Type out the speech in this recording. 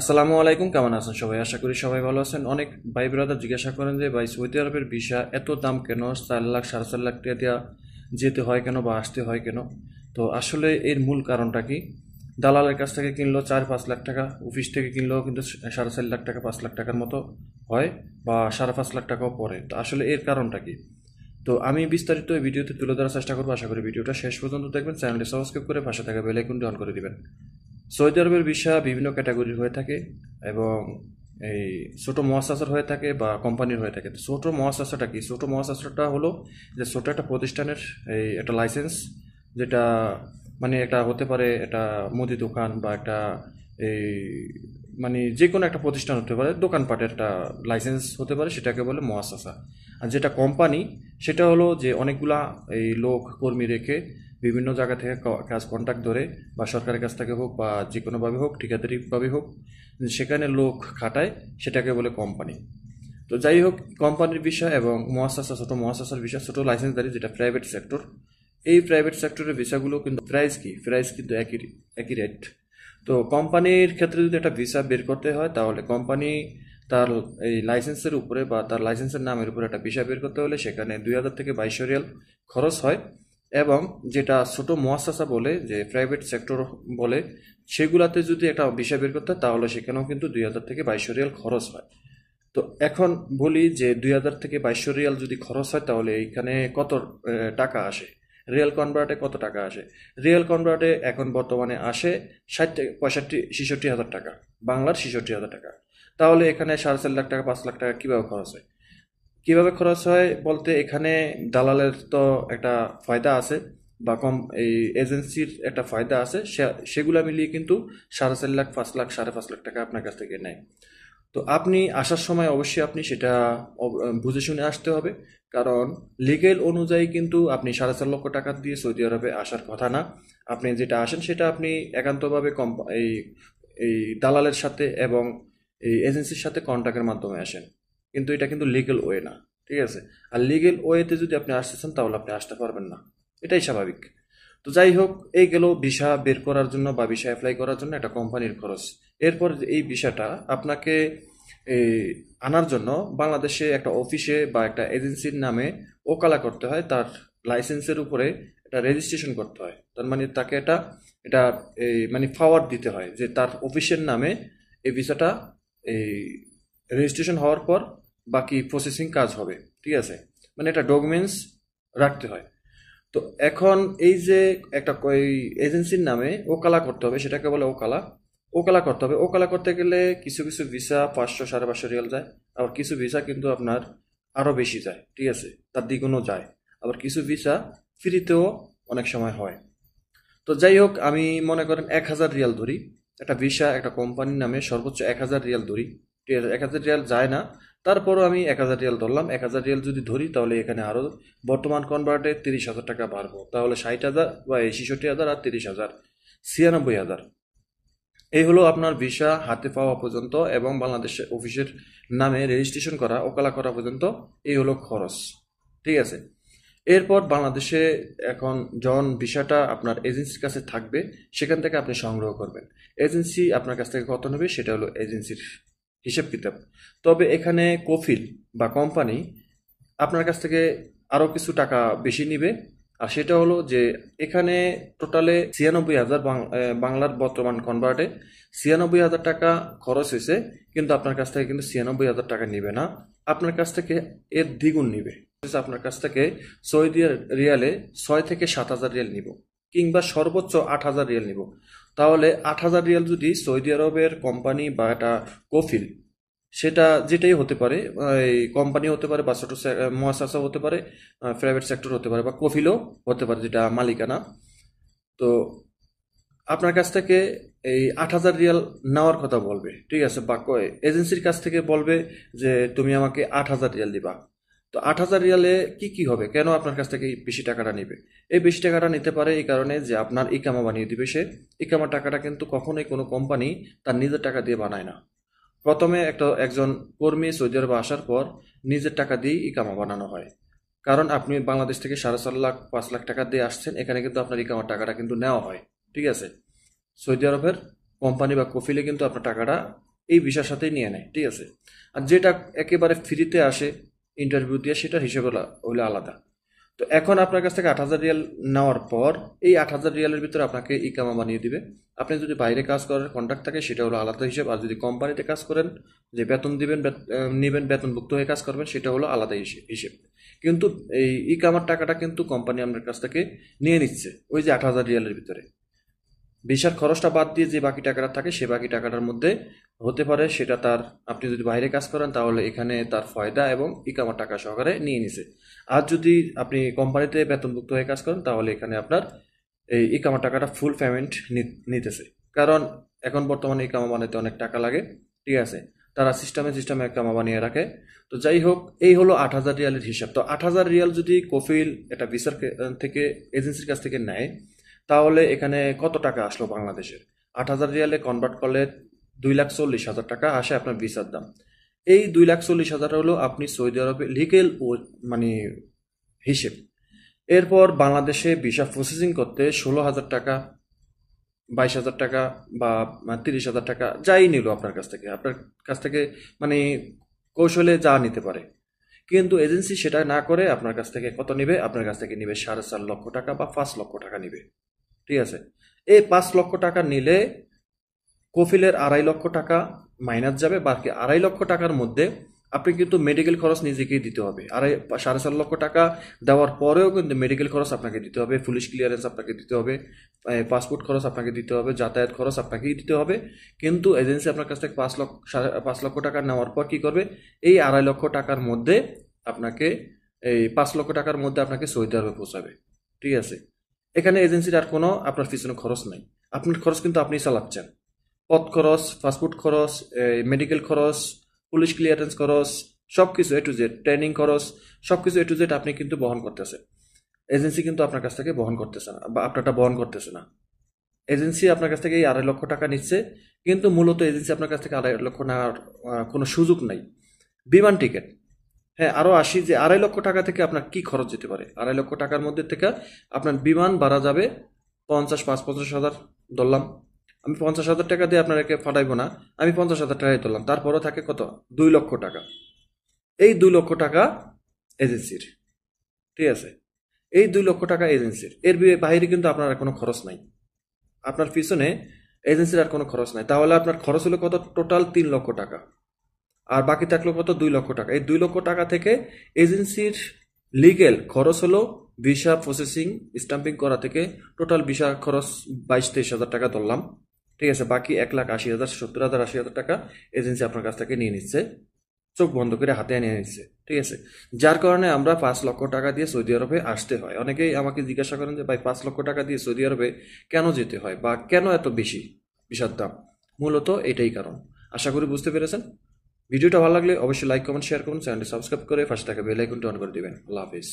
আসসালামু আলাইকুম কেমন আছেন সবাই আশা করি সবাই ভালো আছেন অনেক ভাই ব্রাদার জিজ্ঞাসা করেন যে ভাই সৌদি আরবের ভিসা এত দাম কেন চার লাখ সাড়ে চার লাখ টাকা দেওয়া যেতে হয় কেন বা আসতে হয় কেন তো আসলে এর মূল কারণটা কি দালালের কাছ থেকে কিনলো চার পাঁচ লাখ টাকা অফিস থেকে কিনলেও কিন্তু সাড়ে চার লাখ টাকা পাঁচ লাখ টাকার মতো হয় বা সাড়ে পাঁচ লাখ টাকাও পড়ে তো আসলে এর কারণটা কি তো আমি বিস্তারিত এই ভিডিওতে তুলে ধরার চেষ্টা করবো আশা করি ভিডিওটা শেষ পর্যন্ত দেখবেন চ্যানেলটি সাবস্ক্রাইব করে পাশে থাকা বেলাইকনটি অন করে দেবেন সৌদি আরবের ভিসা বিভিন্ন ক্যাটাগরির হয়ে থাকে এবং এই ছোটো মহাশাসর হয়ে থাকে বা কোম্পানির হয়ে থাকে ছোটো মহাশাসটা কি ছোটো মহাশাসটা হলো যে ছোটো একটা প্রতিষ্ঠানের এই একটা লাইসেন্স যেটা মানে এটা হতে পারে এটা মুদি দোকান বা একটা এই মানে যে কোনো একটা প্রতিষ্ঠান হতে পারে দোকানপাটের একটা লাইসেন্স হতে পারে সেটাকে বলে মহাশাসা আর যেটা কোম্পানি সেটা হলো যে অনেকগুলা এই লোক কর্মী রেখে বিভিন্ন জায়গা থেকে কাজ কন্ট্যাক্ট ধরে বা সরকারের কাছ থেকে হোক বা যে কোনোভাবে হোক ঠিকাদারিভাবে হোক সেখানে লোক খাটায় সেটাকে বলে কোম্পানি তো যাই হোক কোম্পানির বিষয় এবং মহাশাসা ছোটো মহাশাসার বিষয় ছোটো লাইসেন্সদারি যেটা প্রাইভেট সেক্টর এই প্রাইভেট সেক্টরের ভিসাগুলো কিন্তু প্রাইস কি প্রাইস কিন্তু একই একই রেট তো কোম্পানির ক্ষেত্রে যদি একটা ভিসা বের করতে হয় তাহলে কোম্পানি তার এই লাইসেন্সের উপরে বা তার লাইসেন্সের নামের উপরে একটা ভিসা বের করতে হলে সেখানে দুই হাজার থেকে বাইশ রিয়াল খরচ হয় এবং যেটা ছোট মহাসাসা বলে যে প্রাইভেট সেক্টর বলে সেগুলাতে যদি একটা বিষয় বের করতে তাহলে সেখানেও কিন্তু দুই হাজার থেকে বাইশশো রিয়াল খরচ হয় তো এখন বলি যে দুই হাজার থেকে বাইশশো রিয়াল যদি খরচ হয় তাহলে এইখানে কত টাকা আসে রিয়েল কনভার্টে কত টাকা আসে রিয়েল কনভার্টে এখন বর্তমানে আসে ষাট পঁয়ষট্টি ছেষট্টি হাজার টাকা বাংলার ছেষট্টি হাজার টাকা তাহলে এখানে সাড়ে চার লাখ টাকা পাঁচ লাখ টাকা কীভাবে খরচ হয় কিভাবে খরচ হয় বলতে এখানে দালালের তো একটা ফায়দা আছে বা কম এই এজেন্সির একটা ফায়দা আছে সেগুলো মিলিয়ে কিন্তু সাড়ে চার লাখ পাঁচ লাখ সাড়ে পাঁচ লাখ টাকা আপনার কাছ থেকে নেয় তো আপনি আসার সময় অবশ্যই আপনি সেটা বুঝে শুনে আসতে হবে কারণ লিগেল অনুযায়ী কিন্তু আপনি সাড়ে চার লক্ষ টাকা দিয়ে সৌদি আরবে আসার কথা না আপনি যেটা আসেন সেটা আপনি একান্তভাবে কম এই এই দালালের সাথে এবং এই এজেন্সির সাথে কন্ট্যাক্টের মাধ্যমে আসেন কিন্তু এটা কিন্তু লিগেল ওয়ে না ঠিক আছে আর লিগেল ওয়েতে যদি আপনি আসতে চান তাহলে আপনি আসতে পারবেন না এটাই স্বাভাবিক তো যাই হোক এই গেল ভিসা বের করার জন্য বা ভিসা অ্যাপ্লাই করার জন্য একটা কোম্পানির খরচ এরপর এই ভিসাটা আপনাকে আনার জন্য বাংলাদেশে একটা অফিসে বা একটা এজেন্সির নামে ওকালা করতে হয় তার লাইসেন্সের উপরে এটা রেজিস্ট্রেশন করতে হয় তার মানে তাকে এটা এটা মানে ফাওয়ার দিতে হয় যে তার অফিসের নামে এই ভিসাটা এই রেজিস্ট্রেশন হওয়ার পর বাকি প্রসেসিং কাজ হবে ঠিক আছে মানে এটা ডকুমেন্টস রাখতে হয় তো এখন এই যে একটা এজেন্সির নামে ওকালা করতে হবে সেটাকে বলে ওকালা ওকালা করতে হবে ওকালা করতে গেলে কিছু কিছু ভিসা পাঁচশো সাড়ে পাঁচশো রিয়াল যায় আবার কিছু ভিসা কিন্তু আপনার আরও বেশি যায় ঠিক আছে তার দ্বিগুণও যায় আবার কিছু ভিসা ফ্রিতেও অনেক সময় হয় তো যাই হোক আমি মনে করেন এক হাজার রিয়াল ধরি একটা ভিসা একটা কোম্পানির নামে সর্বোচ্চ এক হাজার রিয়াল ধরি ঠিক আছে এক হাজার রিয়াল যায় না তারপরও আমি এক হাজার রিয়াল ধরলাম এক হাজার রিয়াল যদি ধরি তাহলে এখানে আরও বর্তমান কনভার্টে তিরিশ হাজার টাকা বাড়বো তাহলে ষাট হাজার বা এশিষট্টি হাজার আর তিরিশ হাজার ছিয়ানব্বই হাজার এই হলো আপনার ভিসা হাতে পাওয়া পর্যন্ত এবং বাংলাদেশ অফিসের নামে রেজিস্ট্রেশন করা ওকালা করা পর্যন্ত এই হলো খরচ ঠিক আছে এরপর বাংলাদেশে এখন যখন ভিসাটা আপনার এজেন্সির কাছে থাকবে সেখান থেকে আপনি সংগ্রহ করবেন এজেন্সি আপনার কাছ থেকে কত নেবে সেটা হলো এজেন্সির হিসেব কিতাব তবে এখানে কফিল বা কোম্পানি আপনার কাছ থেকে আরও কিছু টাকা বেশি নিবে আর সেটা হলো যে এখানে টোটালে ছিয়ানব্বই হাজার বাংলার বর্তমান কনভার্টে ছিয়ানব্বই হাজার টাকা খরচ হয়েছে কিন্তু আপনার কাছ থেকে কিন্তু ছিয়ানব্বই হাজার টাকা নিবে না আপনার কাছ থেকে এর দ্বিগুণ নিবে আপনার কাছ থেকে সৌদি রিয়ালে ছয় থেকে সাত হাজার রিয়াল নিব কিংবা সর্বোচ্চ আট হাজার রিয়াল নিব তাহলে আট হাজার রিয়াল যদি সৌদি আরবের কোম্পানি বা একটা কফিল সেটা যেটাই হতে পারে এই কোম্পানি হতে পারে বা ছোটো মহাশাসও হতে পারে প্রাইভেট সেক্টর হতে পারে বা কফিলও হতে পারে যেটা মালিকানা তো আপনার কাছ থেকে এই আট হাজার রিয়াল নেওয়ার কথা বলবে ঠিক আছে বা এজেন্সির কাছ থেকে বলবে যে তুমি আমাকে আট হাজার রিয়াল দিবা তো আট হাজার রিয়ালে কি কি হবে কেন আপনার কাছ থেকে বেশি টাকাটা নেবে এই বেশি টাকাটা নিতে পারে এই কারণে যে আপনার ইকামা বানিয়ে দিবে সে ইকামার টাকাটা কিন্তু কখনোই কোনো কোম্পানি তার নিজের টাকা দিয়ে বানায় না প্রথমে একটা একজন কর্মী সৌদি আরবে আসার পর নিজের টাকা দিয়ে ইকামা বানানো হয় কারণ আপনি বাংলাদেশ থেকে সাড়ে চার লাখ পাঁচ লাখ টাকা দিয়ে আসছেন এখানে কিন্তু আপনার ইকামার টাকাটা কিন্তু নেওয়া হয় ঠিক আছে সৌদি আরবের কোম্পানি বা কফিলে কিন্তু আপনার টাকাটা এই ভিসার সাথেই নিয়ে নেয় ঠিক আছে আর যেটা একেবারে ফ্রিতে আসে ইন্টারভিউ দিয়ে সেটার হিসেবে ওইগুলো আলাদা তো এখন আপনার কাছ থেকে আট হাজার রিয়াল নেওয়ার পর এই আট হাজার রিয়ালের ভিতরে আপনাকে ইকামা বানিয়ে দিবে আপনি যদি বাইরে কাজ করার কন্ট্রাক্ট থাকে সেটা হলো আলাদা হিসেব আর যদি কোম্পানিতে কাজ করেন যে বেতন দিবেন নেবেন বেতনভুক্ত হয়ে কাজ করবেন সেটা হলো আলাদা হিসেব কিন্তু এই ইকামার টাকাটা কিন্তু কোম্পানি আপনার কাছ থেকে নিয়ে নিচ্ছে ওই যে আট হাজার রিয়ালের ভিতরে ভিসার খরচটা বাদ দিয়ে যে বাকি টাকাটা থাকে সে বাকি টাকাটার মধ্যে হতে পারে সেটা তার আপনি যদি বাইরে কাজ করেন তাহলে এখানে তার ফয়দা এবং ইকামার টাকা সহকারে নিয়ে নিছে আর যদি আপনি কোম্পানিতে বেতনভুক্ত হয়ে কাজ করেন তাহলে এখানে আপনার এই ইকামার টাকাটা ফুল পেমেন্ট নিতেছে কারণ এখন বর্তমানে ইকামা বানাতে অনেক টাকা লাগে ঠিক আছে তারা সিস্টেমে সিস্টেমে ইকামা বানিয়ে রাখে তো যাই হোক এই হলো আট হাজার রিয়ালের হিসাব তো আট হাজার রিয়াল যদি কফিল এটা বিসার থেকে এজেন্সির কাছ থেকে নেয় তাহলে এখানে কত টাকা আসলো বাংলাদেশের আট হাজার রিয়ালে কনভার্ট করলে দুই লাখ চল্লিশ হাজার টাকা আসে আপনার ভিসার দাম এই দুই লাখ চল্লিশ হাজার হলো আপনি সৌদি আরবে লিগেল মানে হিসেব এরপর বাংলাদেশে ভিসা প্রসেসিং করতে ষোলো হাজার টাকা বাইশ হাজার টাকা বা মানে, তিরিশ হাজার টাকা যাই নিল আপনার কাছ থেকে আপনার কাছ থেকে মানে কৌশলে যা নিতে পারে কিন্তু এজেন্সি সেটা না করে আপনার কাছ থেকে কত নেবে আপনার কাছ থেকে নেবে সাড়ে চার লক্ষ টাকা বা পাঁচ লক্ষ টাকা নেবে ঠিক আছে এই পাঁচ লক্ষ টাকা নিলে কফিলের আড়াই লক্ষ টাকা মাইনাস যাবে বাকি আড়াই লক্ষ টাকার মধ্যে আপনি কিন্তু মেডিকেল খরচ নিজেকেই দিতে হবে আড়াই সাড়ে চার লক্ষ টাকা দেওয়ার পরেও কিন্তু মেডিকেল খরচ আপনাকে দিতে হবে পুলিশ ক্লিয়ারেন্স আপনাকে দিতে হবে পাসপোর্ট খরচ আপনাকে দিতে হবে যাতায়াত খরচ আপনাকেই দিতে হবে কিন্তু এজেন্সি আপনার কাছ থেকে পাঁচ লক্ষ সাড়ে পাঁচ লক্ষ টাকা নেওয়ার পর কী করবে এই আড়াই লক্ষ টাকার মধ্যে আপনাকে এই পাঁচ লক্ষ টাকার মধ্যে আপনাকে সৌদি আরবে পৌঁছাবে ঠিক আছে এখানে এজেন্সির আর কোনো আপনার পিছনে খরচ নাই আপনার খরচ কিন্তু আপনি চালাচ্ছেন পথ খরচ ফাস্টফুড খরচ মেডিকেল খরচ পুলিশ ক্লিয়ারেন্স খরচ সব কিছু এ টু জেড ট্রেনিং খরচ সব কিছু এ টু জেড আপনি কিন্তু বহন করতেছে এজেন্সি কিন্তু আপনার কাছ থেকে বহন করতেছে না বা আপনারটা বহন করতেছে না এজেন্সি আপনার কাছ থেকে এই আড়াই লক্ষ টাকা নিচ্ছে কিন্তু মূলত এজেন্সি আপনার কাছ থেকে আড়াই লক্ষ নেওয়ার কোনো সুযোগ নাই বিমান টিকিট হ্যাঁ আরও আসি যে আড়াই লক্ষ টাকা থেকে আপনার কি খরচ যেতে পারে আড়াই লক্ষ টাকার মধ্যে থেকে আপনার বিমান বাড়া যাবে পঞ্চাশ পাঁচ পঞ্চাশ হাজার ধরলাম আমি পঞ্চাশ হাজার টাকা দিয়ে আপনাকে ফাটাইবো না আমি পঞ্চাশ হাজার টাকাই ধরলাম তারপরও থাকে কত দুই লক্ষ টাকা এই দুই লক্ষ টাকা এজেন্সির ঠিক আছে এই দুই লক্ষ টাকা এজেন্সির এর বাইরে কিন্তু আপনার আর কোনো খরচ নাই আপনার পিছনে এজেন্সির আর কোনো খরচ নাই তাহলে আপনার খরচ হলো কত টোটাল তিন লক্ষ টাকা আর বাকি থাকলো কত দুই লক্ষ টাকা এই দুই লক্ষ টাকা থেকে এজেন্সির লিগেল খরচ হলো ভিসা প্রসেসিং স্টাম্পিং করা থেকে টোটাল ভিসা খরচ বাইশ তেইশ হাজার টাকা ধরলাম ঠিক আছে বাকি এক লাখ আশি হাজার সত্তর হাজার আশি হাজার টাকা এজেন্সি আপনার কাছ থেকে নিয়ে নিচ্ছে চোখ বন্ধ করে হাতে নিয়ে নিচ্ছে ঠিক আছে যার কারণে আমরা পাঁচ লক্ষ টাকা দিয়ে সৌদি আরবে আসতে হয় অনেকেই আমাকে জিজ্ঞাসা করেন যে ভাই পাঁচ লক্ষ টাকা দিয়ে সৌদি আরবে কেন যেতে হয় বা কেন এত বেশি বিষার দাম মূলত এটাই কারণ আশা করি বুঝতে পেরেছেন ভিডিওটা ভালো লাগলে অবশ্যই লাইক কমেন্ট শেয়ার করুন চ্যানেলটি সাবস্ক্রাইব করে ফার্স্ট টাকা বেল আইকনটি অন করে দেবেন আল্লাহ হাফিজ